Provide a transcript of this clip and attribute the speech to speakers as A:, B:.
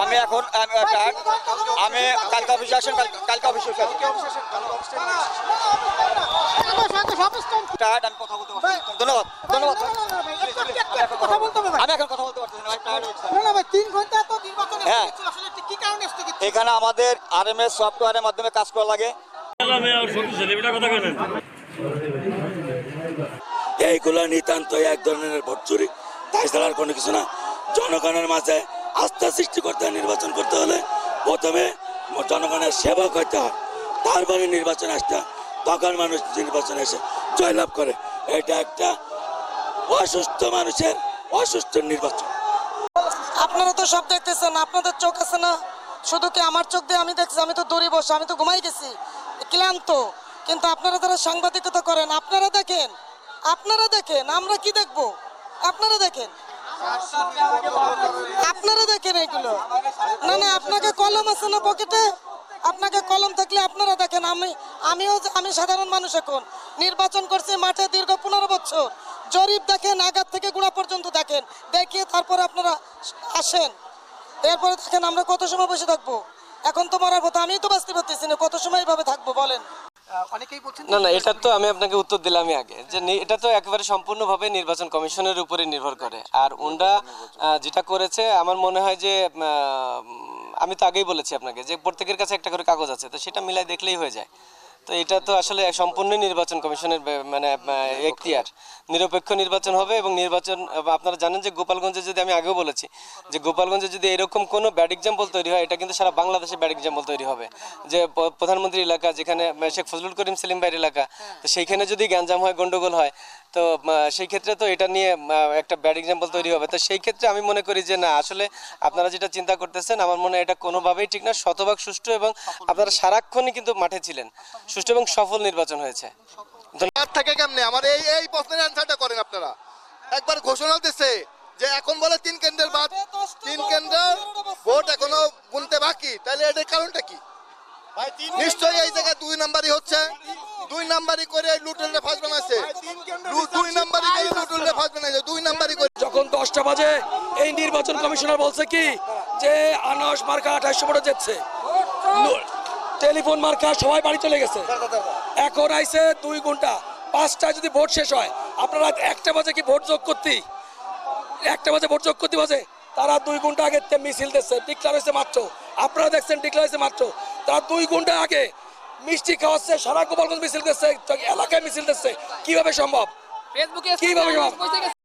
A: আমি এখন আমি কালকে অফিসে আসেন কালকে অফিসে ধন্যবাদ কথা বলতে পারছি এখানে আমাদের আর এম এস সফটওয়্যারের মাধ্যমে কাজ করা লাগে
B: এইগুলো নিতান্ত এক ধরনের ভোট চুরি তাই ছাড়া কোনো কিছু না জনগণের মাঝে আস্থা সৃষ্টি করতে নির্বাচন করতে হলে প্রথমে জনগণের সেবা করতে হয় তারপরে নির্বাচন আসতে তখন মানুষ নির্বাচন এসে জয়লাভ করে এটা একটা অসুস্থ মানুষের অসুস্থ নির্বাচন
A: আপনারা তো সব দেখতেছেন আপনাদের চোখ আছে না শুধু কি আমার চোখ দিয়ে আমি দেখছি আমি তো দূরে বসে আমি তো ঘুমাই গেছি ক্লান্ত কিন্তু আপনারা যারা সাংবাদিকতা করেন আপনারা দেখেন আপনারা দেখেন আমরা কি দেখব আপনারা দেখেন আপনারা দেখেন এগুলো না না আপনাকে কলম আছে না পকেটে আপনাকে কলম থাকলে আপনারা দেখেন আমি আমিও আমি সাধারণ মানুষ এখন নির্বাচন করছি মাঠে দীর্ঘ পনেরো বছর জরিপ দেখেন আগার থেকে গোড়া পর্যন্ত দেখেন দেখিয়ে তারপরে আপনারা আসেন এরপরে দেখেন আমরা কত সময় বসে থাকবো এখন তো মরার কথা আমি তো বাঁচতে পারতেছি না কত সময় এভাবে থাকবো বলেন
C: না না এটা তো আমি আপনাকে উত্তর দিলাম আগে যে এটা তো একেবারে সম্পূর্ণভাবে নির্বাচন কমিশনের উপরে নির্ভর করে আর ওনরা যেটা করেছে আমার মনে হয় যে আমি তো আগেই বলেছি আপনাকে যে প্রত্যেকের কাছে একটা করে কাগজ আছে তো সেটা মিলাই দেখলেই হয়ে যায় তো এটা তো আসলে সম্পূর্ণ নির্বাচন কমিশনের মানে এখতিয়ার নিরপেক্ষ নির্বাচন হবে এবং নির্বাচন আপনারা জানেন যে গোপালগঞ্জে যদি আমি আগেও বলেছি যে গোপালগঞ্জে যদি এরকম কোনো ব্যাড এক্সাম্পল তৈরি হয় এটা কিন্তু সারা বাংলাদেশে ব্যাড এক্সাম্পল তৈরি হবে যে প্রধানমন্ত্রী এলাকা যেখানে শেখ ফজলুল করিম সেলিম ভাইয়ের এলাকা তো সেইখানে যদি গ্যাঞ্জাম হয় গন্ডগোল হয় তো সেই ক্ষেত্রে তো এটা নিয়ে একটা ব্যাড এক্সাম্পল তৈরি হবে তো সেই ক্ষেত্রে আমি মনে করি যে না আসলে আপনারা যেটা চিন্তা করতেছেন আমার মনে হয় এটা কোনোভাবেই ঠিক না শতভাগ সুষ্ঠু এবং আপনারা সারাক্ষণই কিন্তু মাঠে ছিলেন সুষ্ঠু এবং সফল নির্বাচন হয়েছে থাকে কেমনে আমার এই এই
D: প্রশ্নের অ্যান্সারটা করেন আপনারা একবার ঘোষণা দিচ্ছে যে এখন বলে তিন কেন্দ্রের বাদ তিন কেন্দ্রের ভোট এখনো গুনতে বাকি তাহলে এটার কারণটা কি নিশ্চয়ই এই জায়গায় দুই নাম্বারই হচ্ছে দুই নাম্বারই করে লুটের দশটা বাজে এই নির্বাচন কমিশনার বলছে কি যে আনাস মার্কা আঠাশশো ভোটে যাচ্ছে টেলিফোন মার্কা সবাই বাড়ি চলে গেছে এখন আইসে দুই ঘন্টা পাঁচটায় যদি ভোট শেষ হয় আপনারা একটা বাজে কি ভোট যোগ করতি একটা বাজে ভোট যোগ করতে বাজে তারা দুই ঘন্টা আগে মিছিল দিচ্ছে ডিক্লার হয়েছে মাত্র আপনারা দেখছেন ডিক্লার হয়েছে মাত্র তারা দুই ঘন্টা আগে মিষ্টি খাওয়াচ্ছে
A: সারা গোপালগঞ্জ মিছিল দিচ্ছে এলাকায় মিছিল দিচ্ছে কিভাবে সম্ভব কিভাবে সম্ভব